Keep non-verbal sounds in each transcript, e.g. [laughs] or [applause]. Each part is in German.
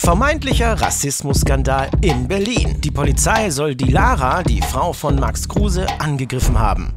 Vermeintlicher Rassismusskandal in Berlin. Die Polizei soll die Lara, die Frau von Max Kruse, angegriffen haben.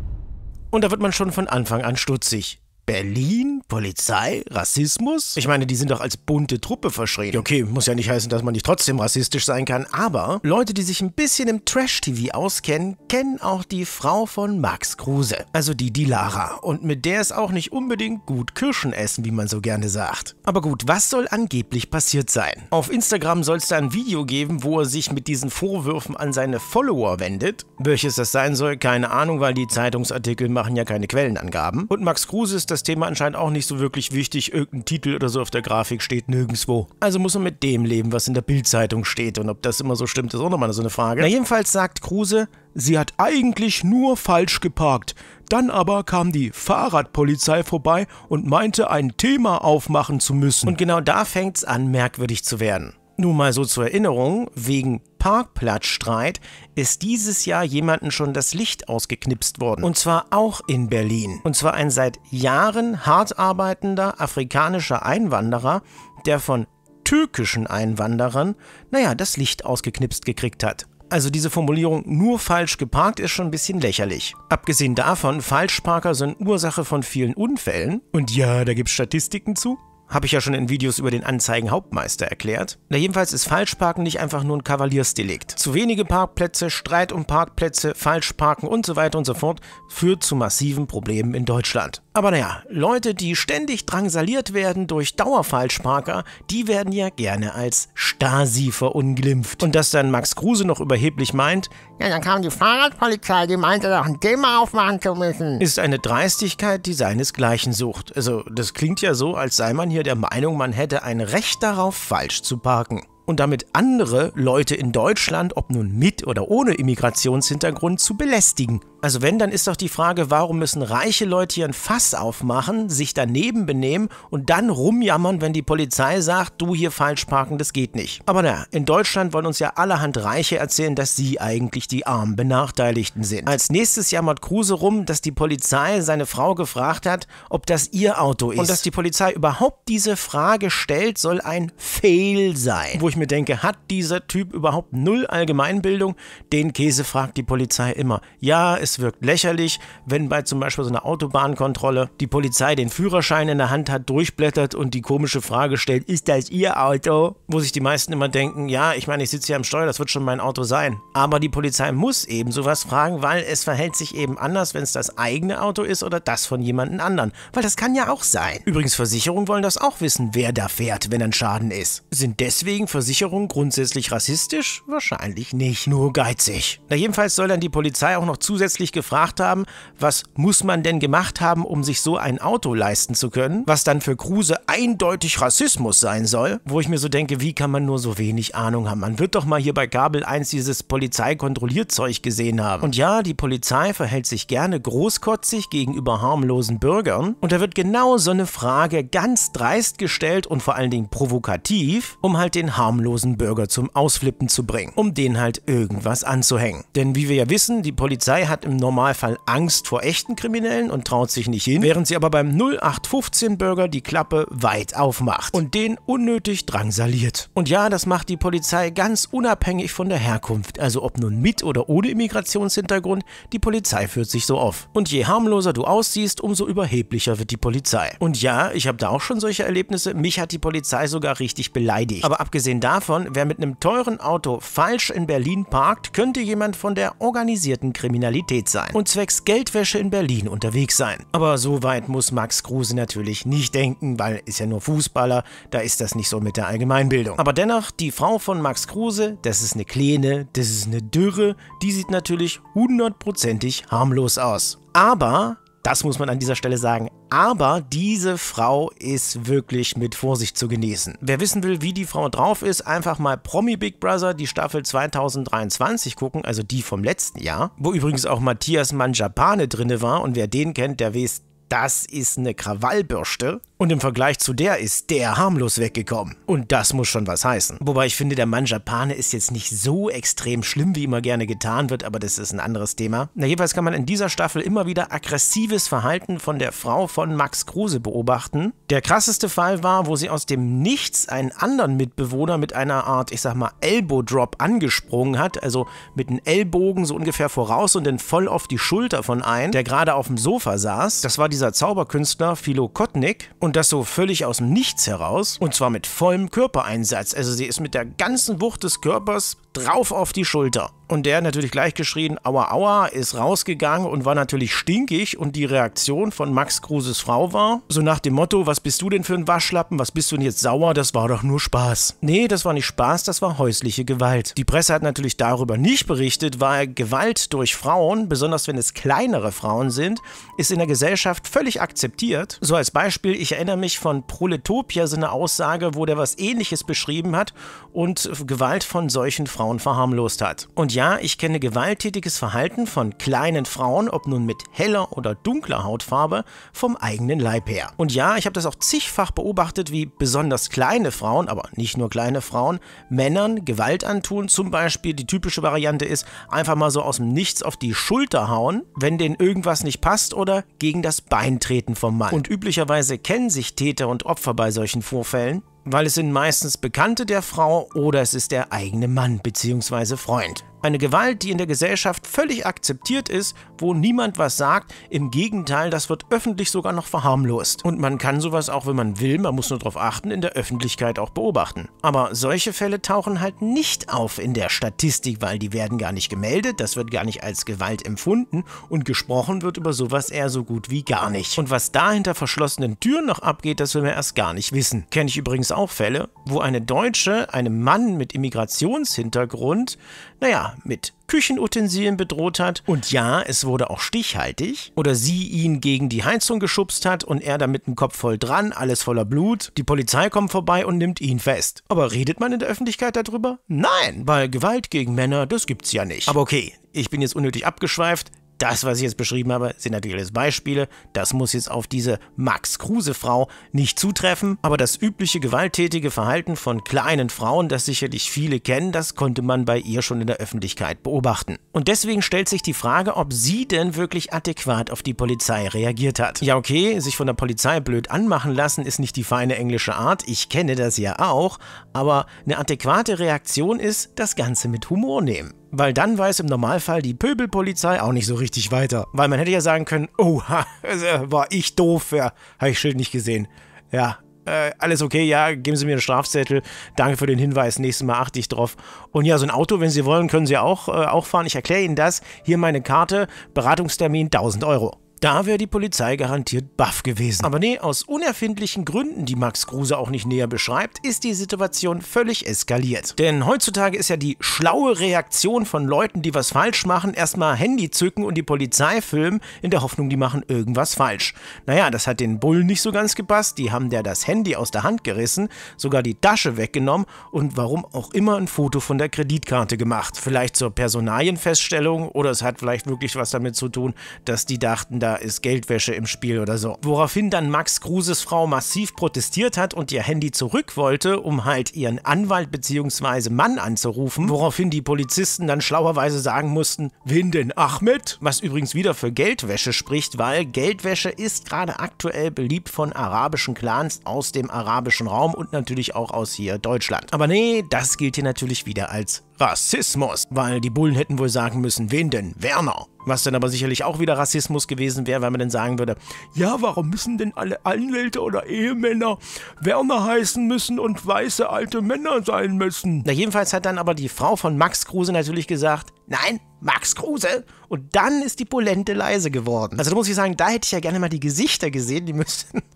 Und da wird man schon von Anfang an stutzig. Berlin, Polizei, Rassismus? Ich meine, die sind doch als bunte Truppe verschrien. Okay, muss ja nicht heißen, dass man nicht trotzdem rassistisch sein kann, aber Leute, die sich ein bisschen im Trash-TV auskennen, kennen auch die Frau von Max Kruse, also die die Lara. Und mit der ist auch nicht unbedingt gut Kirschen essen, wie man so gerne sagt. Aber gut, was soll angeblich passiert sein? Auf Instagram soll es da ein Video geben, wo er sich mit diesen Vorwürfen an seine Follower wendet. Welches das sein soll, keine Ahnung, weil die Zeitungsartikel machen ja keine Quellenangaben. Und Max Kruse ist das Thema anscheinend auch nicht so wirklich wichtig. Irgendein Titel oder so auf der Grafik steht nirgendwo. Also muss man mit dem leben, was in der Bildzeitung steht. Und ob das immer so stimmt, ist auch nochmal so eine Frage. Na, jedenfalls sagt Kruse, sie hat eigentlich nur falsch geparkt. Dann aber kam die Fahrradpolizei vorbei und meinte, ein Thema aufmachen zu müssen. Und genau da fängt es an, merkwürdig zu werden. Nur mal so zur Erinnerung, wegen Parkplatzstreit ist dieses Jahr jemanden schon das Licht ausgeknipst worden. Und zwar auch in Berlin. Und zwar ein seit Jahren hart arbeitender afrikanischer Einwanderer, der von türkischen Einwanderern, naja, das Licht ausgeknipst gekriegt hat. Also diese Formulierung nur falsch geparkt ist schon ein bisschen lächerlich. Abgesehen davon, Falschparker sind Ursache von vielen Unfällen. Und ja, da gibt es Statistiken zu. Habe ich ja schon in Videos über den Anzeigenhauptmeister erklärt. Na jedenfalls ist Falschparken nicht einfach nur ein Kavaliersdelikt. Zu wenige Parkplätze, Streit um Parkplätze, Falschparken und so weiter und so fort führt zu massiven Problemen in Deutschland. Aber naja, Leute, die ständig drangsaliert werden durch Dauerfalschparker, die werden ja gerne als Stasi verunglimpft. Und dass dann Max Kruse noch überheblich meint, ja, dann kam die Fahrradpolizei, die meinte doch ein Thema aufmachen zu müssen. Ist eine Dreistigkeit, die seinesgleichen sucht. Also, das klingt ja so, als sei man hier der Meinung, man hätte ein Recht darauf, falsch zu parken und damit andere Leute in Deutschland, ob nun mit oder ohne Immigrationshintergrund, zu belästigen. Also wenn, dann ist doch die Frage, warum müssen reiche Leute hier ein Fass aufmachen, sich daneben benehmen und dann rumjammern, wenn die Polizei sagt, du hier falsch parken, das geht nicht. Aber naja, in Deutschland wollen uns ja allerhand Reiche erzählen, dass sie eigentlich die armen Benachteiligten sind. Als nächstes jammert Kruse rum, dass die Polizei seine Frau gefragt hat, ob das ihr Auto ist. Und dass die Polizei überhaupt diese Frage stellt, soll ein Fail sein. Wo ich mir denke, hat dieser Typ überhaupt null Allgemeinbildung? Den Käse fragt die Polizei immer. Ja, es wirkt lächerlich, wenn bei zum Beispiel so einer Autobahnkontrolle die Polizei den Führerschein in der Hand hat, durchblättert und die komische Frage stellt, ist das Ihr Auto? Wo sich die meisten immer denken, ja, ich meine, ich sitze hier am Steuer, das wird schon mein Auto sein. Aber die Polizei muss eben sowas fragen, weil es verhält sich eben anders, wenn es das eigene Auto ist oder das von jemandem anderen. Weil das kann ja auch sein. Übrigens, Versicherungen wollen das auch wissen, wer da fährt, wenn ein Schaden ist. Sind deswegen Versicherungen Versicherung grundsätzlich rassistisch? Wahrscheinlich nicht, nur geizig. Na jedenfalls soll dann die Polizei auch noch zusätzlich gefragt haben, was muss man denn gemacht haben, um sich so ein Auto leisten zu können, was dann für Kruse eindeutig Rassismus sein soll, wo ich mir so denke, wie kann man nur so wenig Ahnung haben? Man wird doch mal hier bei Kabel 1 dieses Polizeikontrollierzeug gesehen haben. Und ja, die Polizei verhält sich gerne großkotzig gegenüber harmlosen Bürgern und da wird genau so eine Frage ganz dreist gestellt und vor allen Dingen provokativ, um halt den Harm harmlosen Bürger zum Ausflippen zu bringen, um den halt irgendwas anzuhängen. Denn wie wir ja wissen, die Polizei hat im Normalfall Angst vor echten Kriminellen und traut sich nicht hin, während sie aber beim 0815 Bürger die Klappe weit aufmacht und den unnötig drangsaliert. Und ja, das macht die Polizei ganz unabhängig von der Herkunft, also ob nun mit oder ohne Immigrationshintergrund, die Polizei führt sich so auf. Und je harmloser du aussiehst, umso überheblicher wird die Polizei. Und ja, ich habe da auch schon solche Erlebnisse, mich hat die Polizei sogar richtig beleidigt. Aber abgesehen davon, wer mit einem teuren Auto falsch in Berlin parkt, könnte jemand von der organisierten Kriminalität sein und zwecks Geldwäsche in Berlin unterwegs sein. Aber so weit muss Max Kruse natürlich nicht denken, weil ist ja nur Fußballer, da ist das nicht so mit der Allgemeinbildung. Aber dennoch, die Frau von Max Kruse, das ist eine Kleine, das ist eine Dürre, die sieht natürlich hundertprozentig harmlos aus. Aber das muss man an dieser Stelle sagen. Aber diese Frau ist wirklich mit Vorsicht zu genießen. Wer wissen will, wie die Frau drauf ist, einfach mal Promi Big Brother, die Staffel 2023 gucken, also die vom letzten Jahr, wo übrigens auch Matthias Mangiapane drinne war und wer den kennt, der weiß, das ist eine Krawallbürste. Und im Vergleich zu der ist der harmlos weggekommen. Und das muss schon was heißen. Wobei ich finde, der Mann Japane ist jetzt nicht so extrem schlimm, wie immer gerne getan wird, aber das ist ein anderes Thema. Na, jedenfalls kann man in dieser Staffel immer wieder aggressives Verhalten von der Frau von Max Kruse beobachten. Der krasseste Fall war, wo sie aus dem Nichts einen anderen Mitbewohner mit einer Art, ich sag mal, Elbow Drop angesprungen hat, also mit einem Ellbogen so ungefähr voraus und dann voll auf die Schulter von einem, der gerade auf dem Sofa saß. Das war dieser Zauberkünstler Philo Kotnik und und das so völlig aus dem Nichts heraus. Und zwar mit vollem Körpereinsatz. Also sie ist mit der ganzen Wucht des Körpers drauf auf die Schulter. Und der hat natürlich gleich geschrien, aua, aua, ist rausgegangen und war natürlich stinkig. Und die Reaktion von Max Kruses Frau war, so nach dem Motto, was bist du denn für ein Waschlappen, was bist du denn jetzt sauer, das war doch nur Spaß. Nee, das war nicht Spaß, das war häusliche Gewalt. Die Presse hat natürlich darüber nicht berichtet, weil Gewalt durch Frauen, besonders wenn es kleinere Frauen sind, ist in der Gesellschaft völlig akzeptiert. So als Beispiel, ich erinnere mich von Proletopia, so eine Aussage, wo der was ähnliches beschrieben hat und Gewalt von solchen Frauen verharmlost hat. Und ja, ich kenne gewalttätiges Verhalten von kleinen Frauen, ob nun mit heller oder dunkler Hautfarbe, vom eigenen Leib her. Und ja, ich habe das auch zigfach beobachtet, wie besonders kleine Frauen, aber nicht nur kleine Frauen, Männern Gewalt antun. Zum Beispiel die typische Variante ist, einfach mal so aus dem Nichts auf die Schulter hauen, wenn denen irgendwas nicht passt oder gegen das Bein treten vom Mann. Und üblicherweise kennen trennen sich Täter und Opfer bei solchen Vorfällen, weil es sind meistens Bekannte der Frau oder es ist der eigene Mann bzw. Freund. Eine Gewalt, die in der Gesellschaft völlig akzeptiert ist, wo niemand was sagt. Im Gegenteil, das wird öffentlich sogar noch verharmlost. Und man kann sowas auch, wenn man will, man muss nur darauf achten, in der Öffentlichkeit auch beobachten. Aber solche Fälle tauchen halt nicht auf in der Statistik, weil die werden gar nicht gemeldet, das wird gar nicht als Gewalt empfunden und gesprochen wird über sowas eher so gut wie gar nicht. Und was da hinter verschlossenen Türen noch abgeht, das will man erst gar nicht wissen. Kenne ich übrigens auch Fälle, wo eine Deutsche einem Mann mit Immigrationshintergrund, naja, mit Küchenutensilien bedroht hat. Und ja, es wurde auch stichhaltig. Oder sie ihn gegen die Heizung geschubst hat und er da mit dem Kopf voll dran, alles voller Blut. Die Polizei kommt vorbei und nimmt ihn fest. Aber redet man in der Öffentlichkeit darüber? Nein, weil Gewalt gegen Männer, das gibt's ja nicht. Aber okay, ich bin jetzt unnötig abgeschweift. Das, was ich jetzt beschrieben habe, sind natürlich alles Beispiele. Das muss jetzt auf diese Max-Kruse-Frau nicht zutreffen. Aber das übliche gewalttätige Verhalten von kleinen Frauen, das sicherlich viele kennen, das konnte man bei ihr schon in der Öffentlichkeit beobachten. Und deswegen stellt sich die Frage, ob sie denn wirklich adäquat auf die Polizei reagiert hat. Ja okay, sich von der Polizei blöd anmachen lassen ist nicht die feine englische Art, ich kenne das ja auch, aber eine adäquate Reaktion ist, das Ganze mit Humor nehmen. Weil dann weiß im Normalfall die Pöbelpolizei auch nicht so richtig weiter. Weil man hätte ja sagen können, oh, [laughs] war ich doof, ja, habe ich Schild nicht gesehen. Ja, äh, alles okay, ja, geben Sie mir einen Strafzettel, danke für den Hinweis, nächstes Mal achte ich drauf. Und ja, so ein Auto, wenn Sie wollen, können Sie auch, äh, auch fahren. Ich erkläre Ihnen das. Hier meine Karte, Beratungstermin 1000 Euro. Da wäre die Polizei garantiert baff gewesen. Aber nee, aus unerfindlichen Gründen, die Max Kruse auch nicht näher beschreibt, ist die Situation völlig eskaliert. Denn heutzutage ist ja die schlaue Reaktion von Leuten, die was falsch machen, erstmal Handy zücken und die Polizei filmen, in der Hoffnung, die machen irgendwas falsch. Naja, das hat den Bullen nicht so ganz gepasst, die haben der das Handy aus der Hand gerissen, sogar die Tasche weggenommen und warum auch immer ein Foto von der Kreditkarte gemacht. Vielleicht zur Personalienfeststellung oder es hat vielleicht wirklich was damit zu tun, dass die dachten, da ist Geldwäsche im Spiel oder so. Woraufhin dann Max Kruses Frau massiv protestiert hat und ihr Handy zurück wollte, um halt ihren Anwalt bzw. Mann anzurufen, woraufhin die Polizisten dann schlauerweise sagen mussten, wen denn Ahmed? Was übrigens wieder für Geldwäsche spricht, weil Geldwäsche ist gerade aktuell beliebt von arabischen Clans aus dem arabischen Raum und natürlich auch aus hier Deutschland. Aber nee, das gilt hier natürlich wieder als Rassismus, weil die Bullen hätten wohl sagen müssen, wen denn? Werner. Was dann aber sicherlich auch wieder Rassismus gewesen wäre, weil man dann sagen würde, ja, warum müssen denn alle Anwälte oder Ehemänner Werner heißen müssen und weiße alte Männer sein müssen? Na, jedenfalls hat dann aber die Frau von Max Kruse natürlich gesagt, nein, Max Kruse. Und dann ist die Polente leise geworden. Also da muss ich sagen, da hätte ich ja gerne mal die Gesichter gesehen, die müssten... [laughs]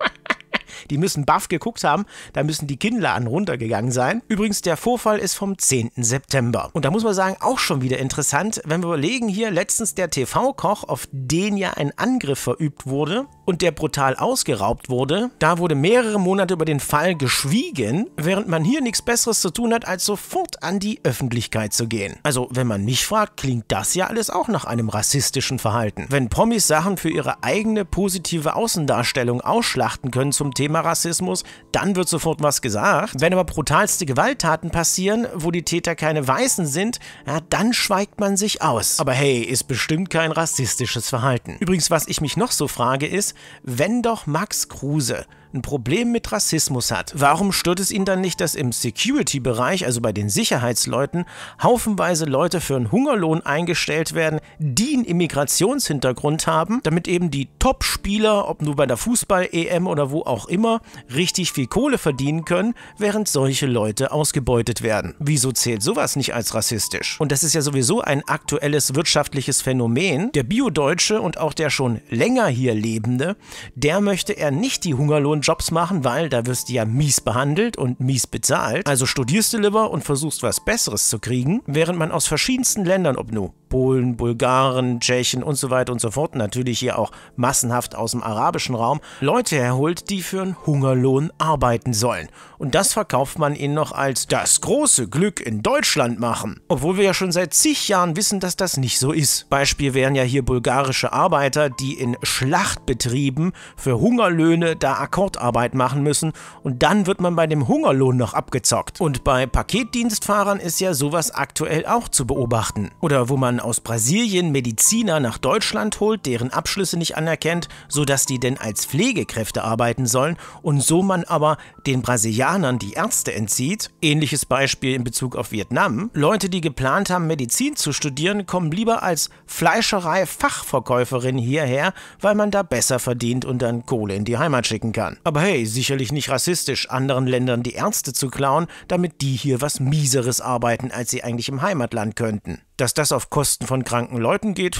Die müssen baff geguckt haben, da müssen die Kinnladen runtergegangen sein. Übrigens, der Vorfall ist vom 10. September. Und da muss man sagen, auch schon wieder interessant, wenn wir überlegen, hier letztens der TV-Koch, auf den ja ein Angriff verübt wurde und der brutal ausgeraubt wurde, da wurde mehrere Monate über den Fall geschwiegen, während man hier nichts Besseres zu tun hat, als sofort an die Öffentlichkeit zu gehen. Also, wenn man mich fragt, klingt das ja alles auch nach einem rassistischen Verhalten. Wenn Promis Sachen für ihre eigene positive Außendarstellung ausschlachten können zum Thema Rassismus, dann wird sofort was gesagt. Wenn aber brutalste Gewalttaten passieren, wo die Täter keine Weißen sind, ja, dann schweigt man sich aus. Aber hey, ist bestimmt kein rassistisches Verhalten. Übrigens, was ich mich noch so frage, ist, wenn doch Max Kruse ein Problem mit Rassismus hat, warum stört es ihn dann nicht, dass im Security-Bereich, also bei den Sicherheitsleuten, haufenweise Leute für einen Hungerlohn eingestellt werden, die einen Immigrationshintergrund haben, damit eben die Top-Spieler, ob nur bei der Fußball-EM oder wo auch immer, richtig viel Kohle verdienen können, während solche Leute ausgebeutet werden. Wieso zählt sowas nicht als rassistisch? Und das ist ja sowieso ein aktuelles wirtschaftliches Phänomen. Der Bio-Deutsche und auch der schon länger hier Lebende, der möchte er nicht die Hungerlohn Jobs machen, weil da wirst du ja mies behandelt und mies bezahlt. Also studierst du lieber und versuchst was Besseres zu kriegen, während man aus verschiedensten Ländern, ob nur Polen, Bulgaren, Tschechien und so weiter und so fort, natürlich hier auch massenhaft aus dem arabischen Raum, Leute erholt, die für einen Hungerlohn arbeiten sollen. Und das verkauft man ihnen noch als das große Glück in Deutschland machen. Obwohl wir ja schon seit zig Jahren wissen, dass das nicht so ist. Beispiel wären ja hier bulgarische Arbeiter, die in Schlachtbetrieben für Hungerlöhne da Akkordarbeit machen müssen und dann wird man bei dem Hungerlohn noch abgezockt. Und bei Paketdienstfahrern ist ja sowas aktuell auch zu beobachten. Oder wo man aus Brasilien Mediziner nach Deutschland holt, deren Abschlüsse nicht anerkennt, sodass die denn als Pflegekräfte arbeiten sollen und so man aber den Brasilianern Koreanern die Ärzte entzieht, ähnliches Beispiel in Bezug auf Vietnam, Leute, die geplant haben, Medizin zu studieren, kommen lieber als Fleischerei-Fachverkäuferin hierher, weil man da besser verdient und dann Kohle in die Heimat schicken kann. Aber hey, sicherlich nicht rassistisch, anderen Ländern die Ärzte zu klauen, damit die hier was Mieseres arbeiten, als sie eigentlich im Heimatland könnten. Dass das auf Kosten von kranken Leuten geht,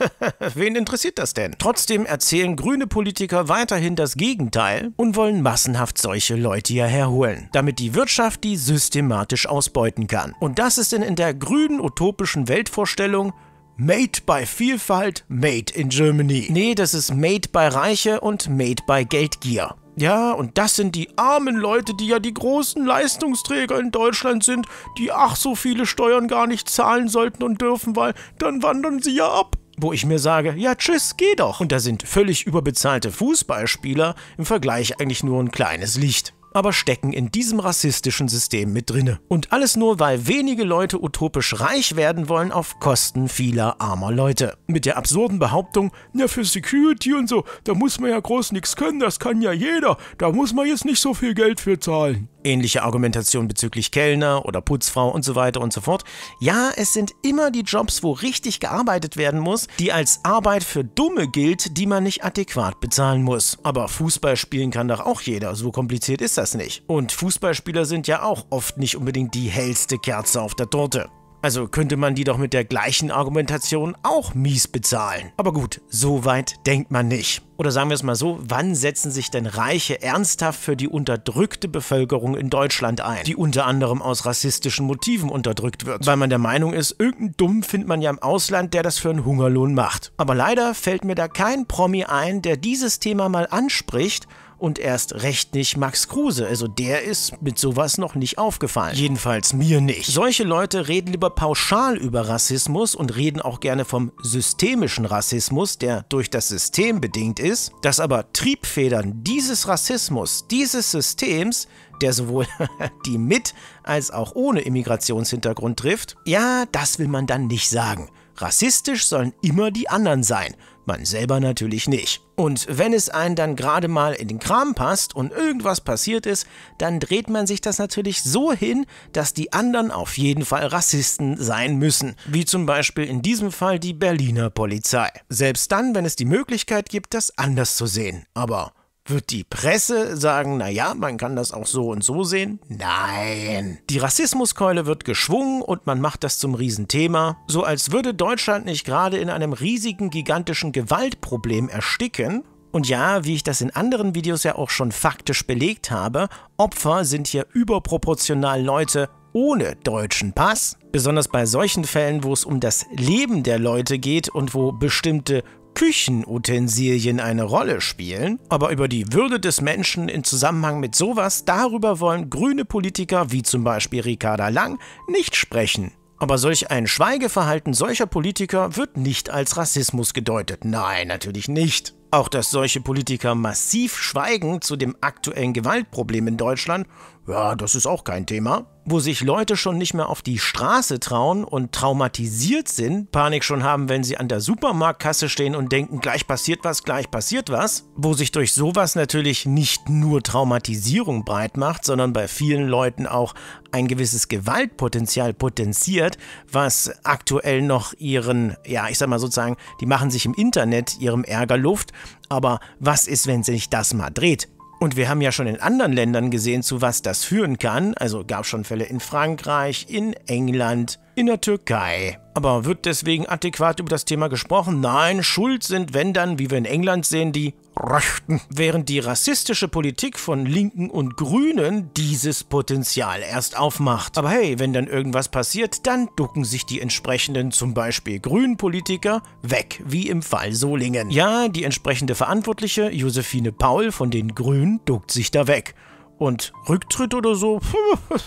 [laughs] wen interessiert das denn? Trotzdem erzählen grüne Politiker weiterhin das Gegenteil und wollen massenhaft solche Leute hierher herholen, damit die Wirtschaft die systematisch ausbeuten kann. Und das ist denn in der grünen utopischen Weltvorstellung Made by Vielfalt, Made in Germany. Nee, das ist Made by Reiche und Made by Geldgier. Ja, und das sind die armen Leute, die ja die großen Leistungsträger in Deutschland sind, die ach so viele Steuern gar nicht zahlen sollten und dürfen, weil dann wandern sie ja ab. Wo ich mir sage, ja tschüss, geh doch. Und da sind völlig überbezahlte Fußballspieler im Vergleich eigentlich nur ein kleines Licht aber stecken in diesem rassistischen System mit drinne. Und alles nur, weil wenige Leute utopisch reich werden wollen auf Kosten vieler armer Leute. Mit der absurden Behauptung, na für Security und so, da muss man ja groß nichts können, das kann ja jeder, da muss man jetzt nicht so viel Geld für zahlen. Ähnliche Argumentation bezüglich Kellner oder Putzfrau und so weiter und so fort. Ja, es sind immer die Jobs, wo richtig gearbeitet werden muss, die als Arbeit für Dumme gilt, die man nicht adäquat bezahlen muss. Aber Fußball spielen kann doch auch jeder, so kompliziert ist das das nicht. Und Fußballspieler sind ja auch oft nicht unbedingt die hellste Kerze auf der Torte. Also könnte man die doch mit der gleichen Argumentation auch mies bezahlen. Aber gut, so weit denkt man nicht. Oder sagen wir es mal so, wann setzen sich denn Reiche ernsthaft für die unterdrückte Bevölkerung in Deutschland ein, die unter anderem aus rassistischen Motiven unterdrückt wird? Weil man der Meinung ist, irgendeinen Dumm findet man ja im Ausland, der das für einen Hungerlohn macht. Aber leider fällt mir da kein Promi ein, der dieses Thema mal anspricht und erst recht nicht Max Kruse. Also der ist mit sowas noch nicht aufgefallen. Jedenfalls mir nicht. Solche Leute reden lieber pauschal über Rassismus und reden auch gerne vom systemischen Rassismus, der durch das System bedingt ist, dass aber Triebfedern dieses Rassismus, dieses Systems, der sowohl [laughs] die mit als auch ohne Immigrationshintergrund trifft, ja, das will man dann nicht sagen. Rassistisch sollen immer die anderen sein man selber natürlich nicht. Und wenn es einen dann gerade mal in den Kram passt und irgendwas passiert ist, dann dreht man sich das natürlich so hin, dass die anderen auf jeden Fall Rassisten sein müssen. Wie zum Beispiel in diesem Fall die Berliner Polizei. Selbst dann, wenn es die Möglichkeit gibt, das anders zu sehen. Aber wird die Presse sagen, naja, man kann das auch so und so sehen? Nein. Die Rassismuskeule wird geschwungen und man macht das zum Riesenthema, so als würde Deutschland nicht gerade in einem riesigen, gigantischen Gewaltproblem ersticken. Und ja, wie ich das in anderen Videos ja auch schon faktisch belegt habe, Opfer sind hier überproportional Leute ohne deutschen Pass. Besonders bei solchen Fällen, wo es um das Leben der Leute geht und wo bestimmte Küchenutensilien eine Rolle spielen, aber über die Würde des Menschen in Zusammenhang mit sowas, darüber wollen grüne Politiker wie zum Beispiel Ricarda Lang nicht sprechen. Aber solch ein Schweigeverhalten solcher Politiker wird nicht als Rassismus gedeutet. Nein, natürlich nicht. Auch dass solche Politiker massiv schweigen zu dem aktuellen Gewaltproblem in Deutschland ja, das ist auch kein Thema. Wo sich Leute schon nicht mehr auf die Straße trauen und traumatisiert sind, Panik schon haben, wenn sie an der Supermarktkasse stehen und denken, gleich passiert was, gleich passiert was. Wo sich durch sowas natürlich nicht nur Traumatisierung breit macht, sondern bei vielen Leuten auch ein gewisses Gewaltpotenzial potenziert, was aktuell noch ihren, ja, ich sag mal sozusagen, die machen sich im Internet ihrem Ärger Luft. Aber was ist, wenn sich das mal dreht? Und wir haben ja schon in anderen Ländern gesehen, zu was das führen kann. Also gab schon Fälle in Frankreich, in England, in der Türkei. Aber wird deswegen adäquat über das Thema gesprochen? Nein, schuld sind, wenn dann, wie wir in England sehen, die Rechten. Während die rassistische Politik von Linken und Grünen dieses Potenzial erst aufmacht. Aber hey, wenn dann irgendwas passiert, dann ducken sich die entsprechenden, zum Beispiel grünen Politiker, weg, wie im Fall Solingen. Ja, die entsprechende Verantwortliche, Josephine Paul von den Grünen, duckt sich da weg. Und Rücktritt oder so?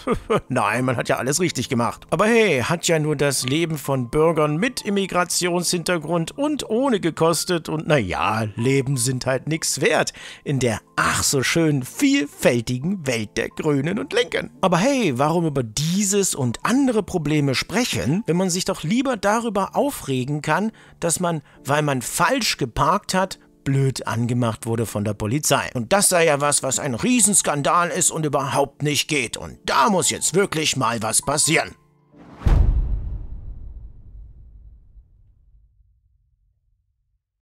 [laughs] Nein, man hat ja alles richtig gemacht. Aber hey, hat ja nur das Leben von Bürgern mit Immigrationshintergrund und ohne gekostet und naja, Leben sind halt nichts wert in der ach so schön vielfältigen Welt der Grünen und Linken. Aber hey, warum über dieses und andere Probleme sprechen, wenn man sich doch lieber darüber aufregen kann, dass man, weil man falsch geparkt hat, blöd angemacht wurde von der Polizei. Und das sei ja was, was ein Riesenskandal ist und überhaupt nicht geht. Und da muss jetzt wirklich mal was passieren.